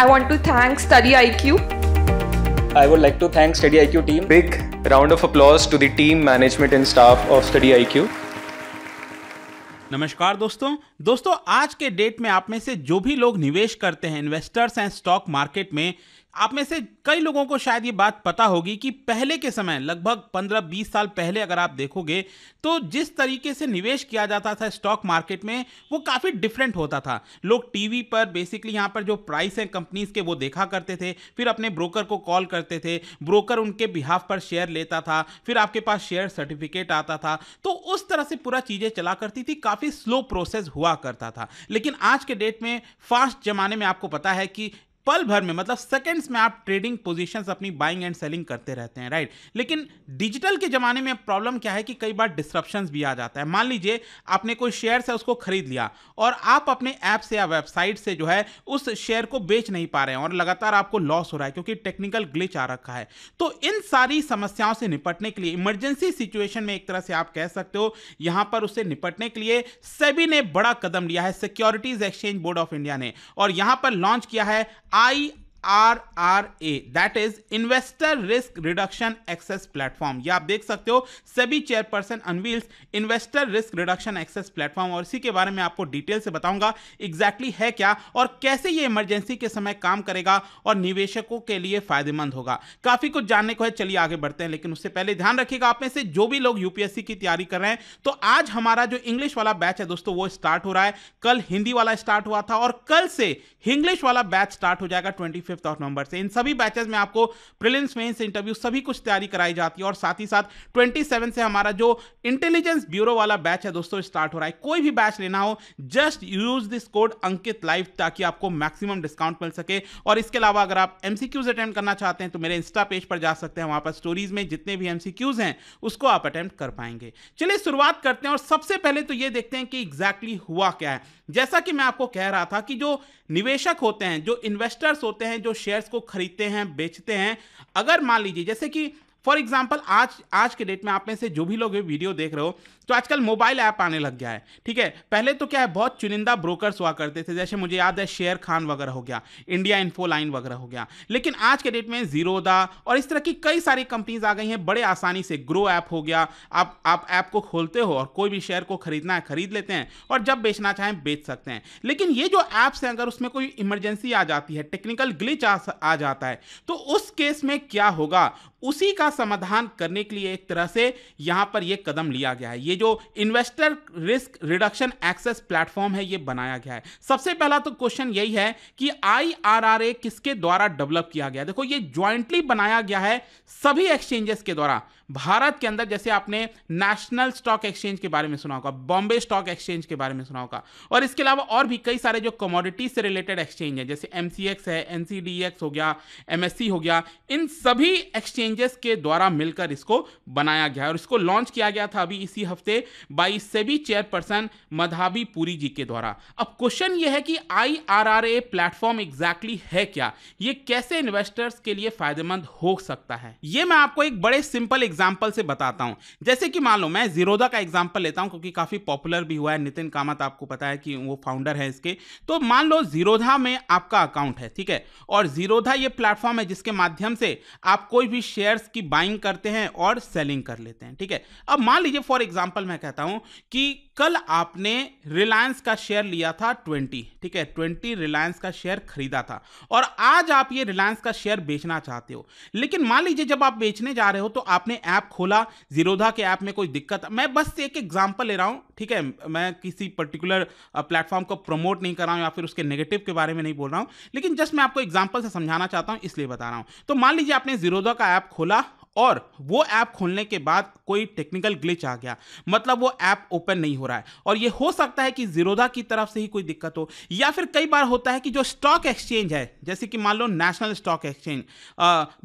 I want to thank Study IQ. I would like to thank Study IQ team. Big round of applause to the team, management and staff of Study IQ. नमस्कार दोस्तों दोस्तों आज के date में आप में से जो भी लोग निवेश करते हैं इन्वेस्टर्स हैं स्टॉक मार्केट में आप में से कई लोगों को शायद ये बात पता होगी कि पहले के समय लगभग 15-20 साल पहले अगर आप देखोगे तो जिस तरीके से निवेश किया जाता था स्टॉक मार्केट में वो काफ़ी डिफरेंट होता था लोग टीवी पर बेसिकली यहाँ पर जो प्राइस हैं कंपनीज के वो देखा करते थे फिर अपने ब्रोकर को कॉल करते थे ब्रोकर उनके बिहाफ पर शेयर लेता था फिर आपके पास शेयर सर्टिफिकेट आता था तो उस तरह से पूरा चीज़ें चला करती थी काफ़ी स्लो प्रोसेस हुआ करता था लेकिन आज के डेट में फास्ट जमाने में आपको पता है कि पल भर में मतलब सेकेंड्स में आप ट्रेडिंग पोजीशंस अपनी बाइंग एंड सेलिंग करते रहते हैं राइट लेकिन डिजिटल के ज़माने में प्रॉब्लम क्या है कि कई बार डिस्ट्रप्शन भी आ जाता है मान लीजिए आपने कोई शेयर से उसको खरीद लिया और आप अपने ऐप से या वेबसाइट से जो है उस शेयर को बेच नहीं पा रहे हैं और लगातार आपको लॉस हो रहा है क्योंकि टेक्निकल ग्लिच आ रखा है तो इन सारी समस्याओं से निपटने के लिए इमरजेंसी सिचुएशन में एक तरह से आप कह सकते हो यहां पर उससे निपटने के लिए सेबी ने बड़ा कदम लिया है securities exchange board of India ने और यहां पर लॉन्च किया है I R that is investor risk reduction access platform ये आप देख सकते हो सभी chairperson unveils investor risk reduction access platform और इसी के बारे में आपको डिटेल से बताऊंगा एग्जैक्टली exactly है क्या और कैसे ये इमरजेंसी के समय काम करेगा और निवेशकों के लिए फायदेमंद होगा काफी कुछ जानने को है चलिए आगे बढ़ते हैं लेकिन उससे पहले ध्यान रखिएगा आप में से जो भी लोग यूपीएससी की तैयारी कर रहे हैं तो आज हमारा जो इंग्लिश वाला बैच है दोस्तों वो स्टार्ट हो रहा है कल हिंदी वाला स्टार्ट हुआ था और कल से इंग्लिश वाला बैच स्टार्ट हो जाएगा ट्वेंटी फिफ्थ ऑफ नवंबर से इन सभी बैचेस में आपको प्रिलिम्स मेंस इंटरव्यू सभी कुछ तैयारी कराई जाती है और साथ ही साथ 27 से हमारा जो इंटेलिजेंस ब्यूरो वाला बैच है दोस्तों स्टार्ट हो रहा है कोई भी बैच लेना हो just use this code Ankit live ताकि आपको मैक्सिमम डिस्काउंट मिल सके और इसके अलावा अगर आप एमसीक्यूज अटेम्प्ट करना चाहते हैं तो मेरे इंस्टा पेज पर जा सकते हैं वहां पर स्टोरीज में जितने भी एमसीक्यूज हैं उसको आप अटेम्प्ट कर पाएंगे चलिए शुरुआत करते हैं और सबसे पहले तो ये देखते हैं कि एग्जैक्टली exactly हुआ क्या है जैसा कि मैं आपको कह रहा था कि जो निवेशक होते हैं जो इन्वेस्टर्स होते हैं हैं जो शेयर्स को खरीदते हैं बेचते हैं अगर मान लीजिए जैसे कि फॉर एग्जाम्पल आज आज के डेट में आप में से जो भी लोग ये वीडियो देख रहे हो तो आजकल मोबाइल ऐप आने लग गया है ठीक है पहले तो क्या है बहुत चुनिंदा ब्रोकर्स हुआ करते थे जैसे मुझे याद है शेयर खान वगैरह हो गया इंडिया इन्फो लाइन वगैरह हो गया लेकिन आज के डेट में जीरोदा और इस तरह की कई सारी कंपनीज आ गई हैं बड़े आसानी से ग्रो ऐप हो गया आप आप ऐप को खोलते हो और कोई भी शेयर को खरीदना है खरीद लेते हैं और जब बेचना चाहें बेच सकते हैं लेकिन ये जो ऐप्स हैं अगर उसमें कोई इमरजेंसी आ जाती है टेक्निकल ग्लिच आ जाता है तो उस केस में क्या होगा उसी का समाधान करने के लिए एक तरह से यहां पर यह कदम लिया गया है ये जो investor risk reduction access platform है ये बनाया गया है सबसे पहला तो क्वेश्चन यही है कि आई किसके द्वारा डेवलप किया गया देखो ये ज्वाइंटली बनाया गया है सभी एक्सचेंजेस के द्वारा भारत के अंदर जैसे आपने नेशनल स्टॉक एक्सचेंज के बारे में सुना होगा बॉम्बे स्टॉक एक्सचेंज के बारे में सुना होगा और इसके अलावा और भी कई सारे जो कमोडिटी से रिलेटेड एक्सचेंज है जैसे एम है एन हो गया एम हो गया इन सभी एक्सचेंज चेंजेस के द्वारा मिलकर इसको बनाया गया और इसको लॉन्च किया गया था अभी इसी हफ्ते by SEBI chairperson Madhabi Puri ji के द्वारा अब क्वेश्चन यह है कि आई प्लेटफॉर्म एग्जैक्टली है क्या ये कैसे इन्वेस्टर्स के लिए फायदेमंद हो सकता है ये मैं आपको एक बड़े सिंपल एग्जाम्पल से बताता हूँ जैसे कि मान लो मैं जीरोदा का एग्जाम्पल लेता हूँ क्योंकि काफ़ी पॉपुलर भी हुआ है नितिन कामत आपको पता है कि वो फाउंडर है इसके तो मान लो जीरोधा में आपका अकाउंट है ठीक है और जीरोधा ये प्लेटफॉर्म है जिसके माध्यम से आप कोई भी शेयर्स की बाइंग करते हैं और सेलिंग कर लेते हैं ठीक है अब मान लीजिए फॉर एग्जाम्पल मैं कहता हूं कि कल आपने रिलायंस का शेयर लिया था 20 ठीक है 20 रिलायंस का शेयर खरीदा था और आज आप ये रिलायंस का शेयर बेचना चाहते हो लेकिन मान लीजिए जब आप बेचने जा रहे हो तो आपने ऐप खोला जीरोधा के ऐप में कोई दिक्कत मैं बस एक एग्जांपल ले रहा हूँ ठीक है मैं किसी पर्टिकुलर प्लेटफॉर्म को प्रमोट नहीं कर रहा हूँ या फिर उसके नेगेटिव के बारे में नहीं बोल रहा हूँ लेकिन जस्ट मैं आपको एग्जाम्पल से समझाना चाहता हूँ इसलिए बता रहा हूँ तो मान लीजिए आपने जीरोधा का ऐप खोला और वो ऐप खोलने के बाद कोई टेक्निकल ग्लिच आ गया मतलब वो ऐप ओपन नहीं हो रहा है और ये हो सकता है कि जीरोधा की तरफ से ही कोई दिक्कत हो या फिर कई बार होता है कि जो स्टॉक एक्सचेंज है जैसे कि मान लो national stock exchange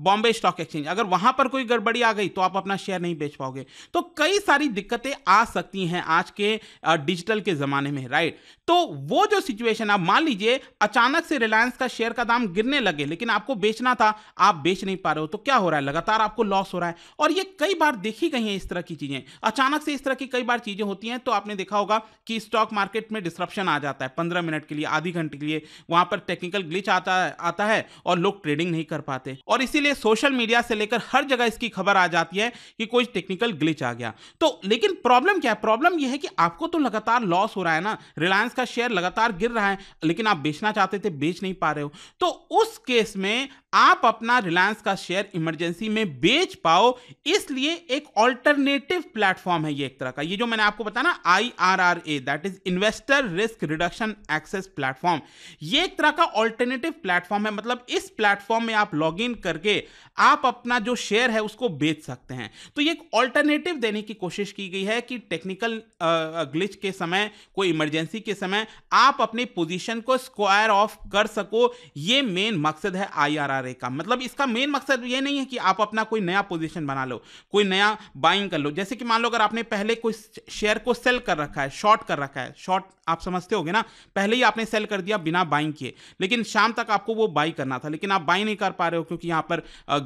Bombay stock exchange अगर वहां पर कोई गड़बड़ी आ गई तो आप अपना शेयर नहीं बेच पाओगे तो कई सारी दिक्कतें आ सकती हैं आज के डिजिटल के ज़माने में राइट तो वो जो सिचुएशन आप मान लीजिए अचानक से रिलायंस का शेयर का दाम गिरने लगे लेकिन आपको बेचना था आप बेच नहीं पा रहे हो तो क्या हो रहा है लगातार आपको लॉस हो रहा है और ये कई बार देखी गई हैं इस तरह की चीज़ें अचानक से इस तरह की कई बार चीज़ें होती हैं तो आपने देखा होगा कि स्टॉक मार्केट में डिस्ट्रप्शन आ जाता है पंद्रह मिनट के लिए आधी घंटे के लिए वहाँ पर टेक्निकल ग्लिच आता आता है और लोग ट्रेडिंग नहीं कर पाते और इसीलिए सोशल मीडिया से लेकर हर जगह इसकी खबर आ जाती है कि कोई टेक्निकल ग्लिच आ गया तो लेकिन प्रॉब्लम क्या है प्रॉब्लम यह है कि आपको तो लगातार लॉस हो रहा है ना रिलायंस का शेयर लगातार गिर रहा है लेकिन आप बेचना चाहते थे बेच नहीं पा रहे हो तो उस केस में आप अपना रिलायंस का शेयर इमरजेंसी में बेच पाओ इसलिए एक ऑल्टरनेटिव प्लेटफॉर्म है ये एक तरह का ये जो मैंने आपको बताया ना I R R A that is investor risk reduction access platform ये एक तरह का ऑल्टरनेटिव प्लेटफॉर्म है मतलब इस प्लेटफॉर्म में आप लॉग इन करके आप अपना जो शेयर है उसको बेच सकते हैं तो ये एक ऑल्टरनेटिव देने की कोशिश की गई है कि टेक्निकल ग्लिच के समय कोई इमरजेंसी के समय आप अपनी पोजीशन को स्क्वायर ऑफ कर सको ये मेन मकसद है आई आर आर रहा है काम मतलब इसका मेन मकसद ये नहीं है कि आप अपना कोई नया पोजीशन बना लो कोई नया बाइंग कर लो जैसे कि मान लो अगर आपने पहले कोई शेयर को सेल कर रखा है शॉर्ट कर रखा है शॉर्ट आप समझते होगे ना पहले ही आपने सेल कर दिया बिना बाइंग किए लेकिन शाम तक आपको वो बाई करना था लेकिन आप बाई नहीं कर पा रहे हो क्योंकि यहाँ पर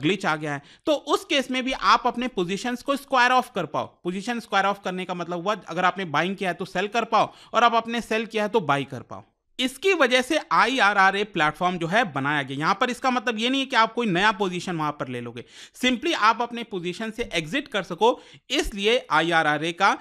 ग्लिच आ गया है तो उस केस में भी आप अपने पोजिशन को स्क्वायर ऑफ कर पाओ पोजिशन स्क्वायर ऑफ करने का मतलब हुआ अगर आपने बाइंग किया है तो सेल कर पाओ और आप अपने सेल किया है तो बाई कर पाओ इसकी वजह से I R R A platform जो है बनाया गया यहां पर इसका मतलब ये नहीं है कि आप कोई नया पोजीशन वहां पर ले लोगे सिंपली आप अपने पोजीशन से एग्जिट कर सको इसलिए आई आर आर ए का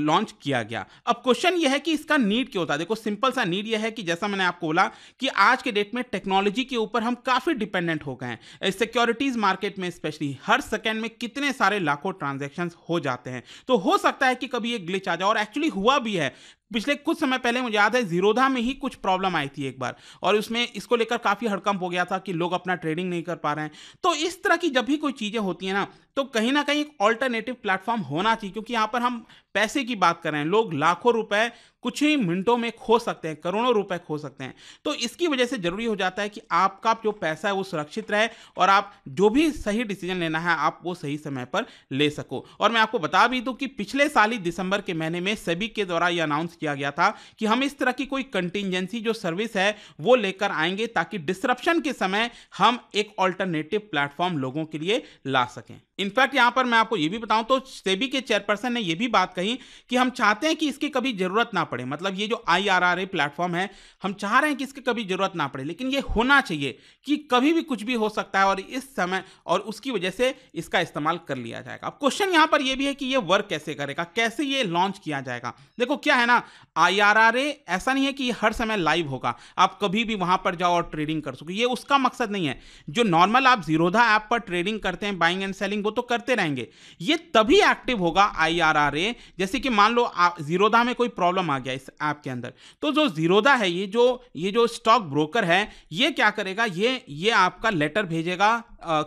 लॉन्च किया गया अब क्वेश्चन ये है कि इसका नीड क्यों होता है देखो सिंपल सा नीड ये है कि जैसा मैंने आपको बोला कि आज के डेट में टेक्नोलॉजी के ऊपर हम काफ़ी डिपेंडेंट हो गए हैं सिक्योरिटीज़ मार्केट में स्पेशली हर सेकेंड में कितने सारे लाखों ट्रांजेक्शन हो जाते हैं तो हो सकता है कि कभी ये ग्लिच आ जाए और एक्चुअली हुआ भी है पिछले कुछ समय पहले मुझे याद है जीरोधा में ही कुछ प्रॉब्लम आई थी एक बार और उसमें इसको लेकर काफ़ी हड़कंप हो गया था कि लोग अपना ट्रेडिंग नहीं कर पा रहे हैं तो इस तरह की जब भी कोई चीज़ें होती हैं ना तो कहीं ना कहीं एक ऑल्टरनेटिव प्लेटफॉर्म होना चाहिए क्योंकि यहाँ पर हम पैसे की बात कर रहे हैं लोग लाखों रुपए कुछ ही मिनटों में खो सकते हैं करोड़ों रुपए खो सकते हैं तो इसकी वजह से जरूरी हो जाता है कि आपका जो पैसा है वो सुरक्षित रहे और आप जो भी सही डिसीजन लेना है आप वो सही समय पर ले सको और मैं आपको बता भी दूँ कि पिछले साल ही दिसंबर के महीने में सभी के द्वारा ये अनाउंस किया गया था कि हम इस तरह की कोई कंटिजेंसी जो सर्विस है वो लेकर आएंगे ताकि डिस्क्रप्शन के समय हम एक ऑल्टरनेटिव प्लेटफॉर्म लोगों के लिए ला सकें इनफैक्ट यहां पर मैं आपको यह भी बताऊं तो सेबी के चेयरपर्सन ने यह भी बात कही कि हम चाहते हैं कि इसकी कभी ज़रूरत ना पड़े मतलब ये जो I R R A platform है हम चाह रहे हैं कि इसकी कभी ज़रूरत ना पड़े लेकिन ये होना चाहिए कि कभी भी कुछ भी हो सकता है और इस समय और उसकी वजह से इसका इस्तेमाल कर लिया जाएगा अब क्वेश्चन यहां पर यह भी है कि यह वर्क कैसे करेगा कैसे ये लॉन्च किया जाएगा देखो क्या है ना आई आर आर ए ऐसा नहीं है कि हर समय लाइव होगा आप कभी भी वहां पर जाओ और ट्रेडिंग कर सको ये उसका मकसद नहीं है जो नॉर्मल आप जीरोधा ऐप पर ट्रेडिंग करते हैं बाइंग एंड सेलिंग वो तो करते रहेंगे ये तभी एक्टिव होगा आई जैसे कि मान लो जीरोधा में कोई प्रॉब्लम आ गया इस ऐप के अंदर तो जो जीरोधा है ये जो ये जो स्टॉक ब्रोकर है ये क्या करेगा ये ये आपका लेटर भेजेगा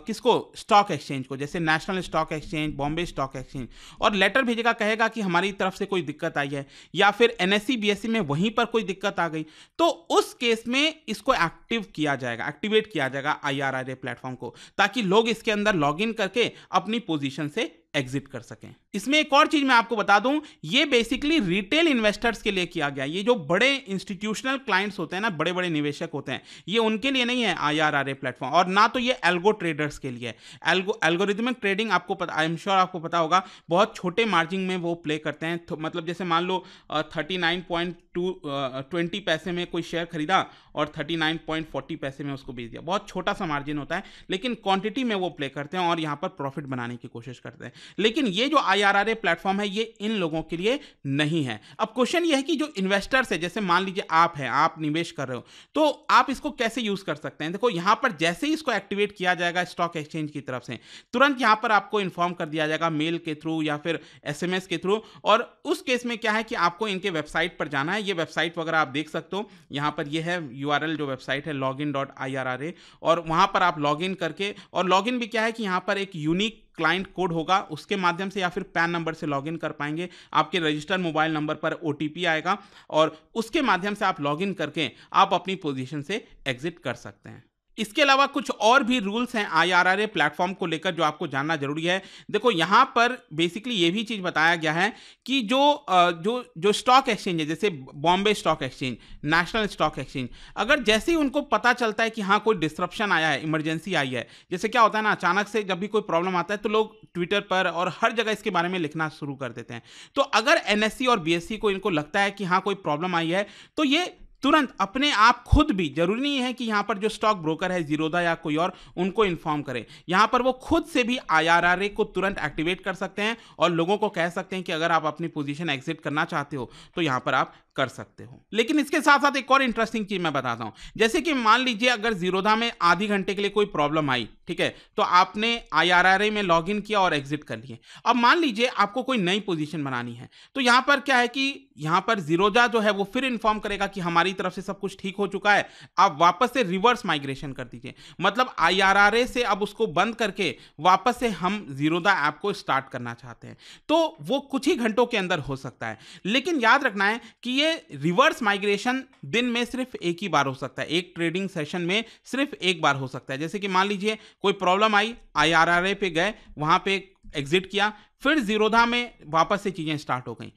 किसको स्टॉक एक्सचेंज को जैसे national stock exchange Bombay stock exchange और लेटर भेजेगा कहेगा कि हमारी तरफ से कोई दिक्कत आई है या फिर एन एस e, e में वहीं पर कोई दिक्कत आ गई तो उस केस में इसको एक्टिव किया जाएगा एक्टिवेट किया जाएगा आई प्लेटफॉर्म को ताकि लोग इसके अंदर लॉग करके अपनी पोजिशन से एग्जिट कर सकें इसमें एक और चीज मैं आपको बता दूं ये बेसिकली रिटेल इन्वेस्टर्स के लिए किया गया ये जो बड़े इंस्टीट्यूशनल क्लाइंट्स होते हैं ना बड़े बड़े निवेशक होते हैं ये उनके लिए नहीं है I R R A platform और ना तो ये एल्गो ट्रेडर्स के लिए एल्गो एल्गोरिदमिक ट्रेडिंग आपको पता आई एम श्योर आपको पता होगा बहुत छोटे मार्जिन में वो प्ले करते हैं तो, मतलब जैसे मान लो thirty nine point two twenty पैसे में कोई शेयर खरीदा और थर्टी नाइन पॉइंट फोर्टी पैसे में उसको बेच दिया बहुत छोटा सा मार्जिन होता है लेकिन क्वांटिटी में वो प्ले करते हैं और यहाँ पर प्रॉफिट बनाने की कोशिश करते हैं लेकिन ये जो ए प्लेटफॉर्म है ये इन लोगों के लिए नहीं है अब क्वेश्चन ये है कि जो इन्वेस्टर्स है जैसे मान लीजिए आप हैं आप निवेश कर रहे हो तो आप इसको कैसे यूज कर सकते हैं देखो यहां पर जैसे ही इसको एक्टिवेट किया जाएगा स्टॉक एक्सचेंज की तरफ से तुरंत यहां पर आपको इन्फॉर्म कर दिया जाएगा मेल के थ्रू या फिर एस के थ्रू और उस केस में क्या है कि आपको इनके वेबसाइट पर जाना है ये वेबसाइट वगैरह आप देख सकते हो यहाँ पर यह है यू जो वेबसाइट है लॉग और वहाँ पर आप लॉग करके और लॉग भी क्या है कि यहाँ पर एक यूनिक क्लाइंट कोड होगा उसके माध्यम से या फिर पैन नंबर से लॉगिन कर पाएंगे आपके रजिस्टर्ड मोबाइल नंबर पर ओ आएगा और उसके माध्यम से आप लॉगिन करके आप अपनी पोजीशन से एग्जिट कर सकते हैं इसके अलावा कुछ और भी रूल्स हैं आई प्लेटफॉर्म को लेकर जो आपको जानना जरूरी है देखो यहाँ पर बेसिकली ये भी चीज़ बताया गया है कि जो जो जो स्टॉक एक्सचेंज है जैसे Bombay stock exchange national stock exchange अगर जैसे ही उनको पता चलता है कि हाँ कोई डिस्ट्रप्शन आया है इमरजेंसी आई है जैसे क्या होता है ना अचानक से जब भी कोई प्रॉब्लम आता है तो लोग ट्विटर पर और हर जगह इसके बारे में लिखना शुरू कर देते हैं तो अगर एन और बी को इनको लगता है कि हाँ कोई प्रॉब्लम आई है तो ये तुरंत अपने आप खुद भी जरूरी नहीं है कि यहाँ पर जो स्टॉक ब्रोकर है जीरोधा या कोई और उनको इन्फॉर्म करें यहाँ पर वो खुद से भी आई को तुरंत एक्टिवेट कर सकते हैं और लोगों को कह सकते हैं कि अगर आप अपनी पोजीशन एग्जिट करना चाहते हो तो यहाँ पर आप कर सकते हो लेकिन इसके साथ साथ एक और इंटरेस्टिंग चीज मैं बताता हूं जैसे कि मान लीजिए अगर जीरोधा में आधी घंटे के लिए कोई प्रॉब्लम आई ठीक है तो आपने आई में लॉग किया और एग्जिट कर लिए अब मान लीजिए आपको कोई नई पोजीशन बनानी है तो यहां पर क्या है कि यहां पर जीरोधा जो है वो फिर इन्फॉर्म करेगा कि हमारी हमारी तरफ से सब कुछ ठीक हो चुका है आप वापस से रिवर्स माइग्रेशन कर दीजिए मतलब आई से अब उसको बंद करके वापस से हम जीरोदा ऐप को स्टार्ट करना चाहते हैं तो वो कुछ ही घंटों के अंदर हो सकता है लेकिन याद रखना है कि ये रिवर्स माइग्रेशन दिन में सिर्फ एक ही बार हो सकता है एक ट्रेडिंग सेशन में सिर्फ एक बार हो सकता है जैसे कि मान लीजिए कोई प्रॉब्लम आई आई पे गए वहां पे एग्जिट किया फिर जीरोधा में वापस से चीज़ें स्टार्ट हो गई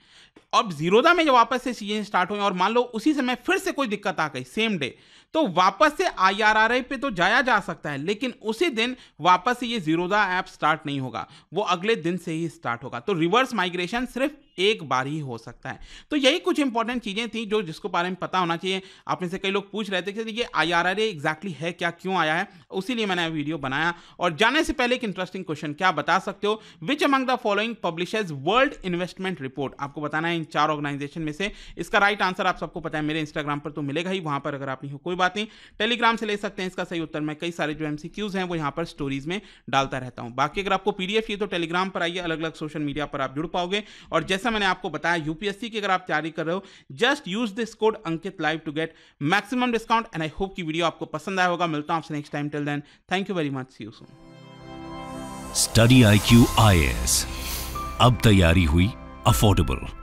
अब जीरोदा में जब वापस से सीजन स्टार्ट हुए और मान लो उसी समय फिर से कोई दिक्कत आ गई सेम डे तो वापस से आई पे तो जाया जा सकता है लेकिन उसी दिन वापस से ये जीरोदा ऐप स्टार्ट नहीं होगा वो अगले दिन से ही स्टार्ट होगा तो रिवर्स माइग्रेशन सिर्फ एक बार ही हो सकता है तो यही कुछ इंपॉर्टेंट चीज़ें थी जो जिसको बारे में पता होना चाहिए आप में से कई लोग पूछ रहे थे कि ये आई आर आर एग्जैक्टली है क्या क्यों आया है उसी लिए मैंने वीडियो बनाया और जाने से पहले एक इंटरेस्टिंग क्वेश्चन क्या बता सकते हो which among the following publishers world investment report आपको बताना है इन चार ऑर्गेनाइजेशन में से इसका राइट आंसर आप सबको पता है मेरे इंस्टाग्राम पर तो मिलेगा ही वहां पर अगर आप कोई बातें टेलीग्राम से ले सकते हैं इसका सही उत्तर मैं कई सारे जो एमसीक्यूज हैं वो यहाँ पर स्टोरीज में डालता रहता हूँ बाकी अगर आपको पीडीएफ चाहिए तो टेलीग्राम पर आइए अलग अलग सोशल मीडिया पर आप जुड़ पाओगे और जैसा मैंने आपको बताया यूपीएससी की अगर आप तैयारी कर रहे हो just use this code Ankit live to get maximum discount and I hope की वीडियो आपको पसंद आया होगा मिलता हूँ आपसे next time till then thank you very much see you soon study I Q I S अब तैयारी हुई अफोर्डेबल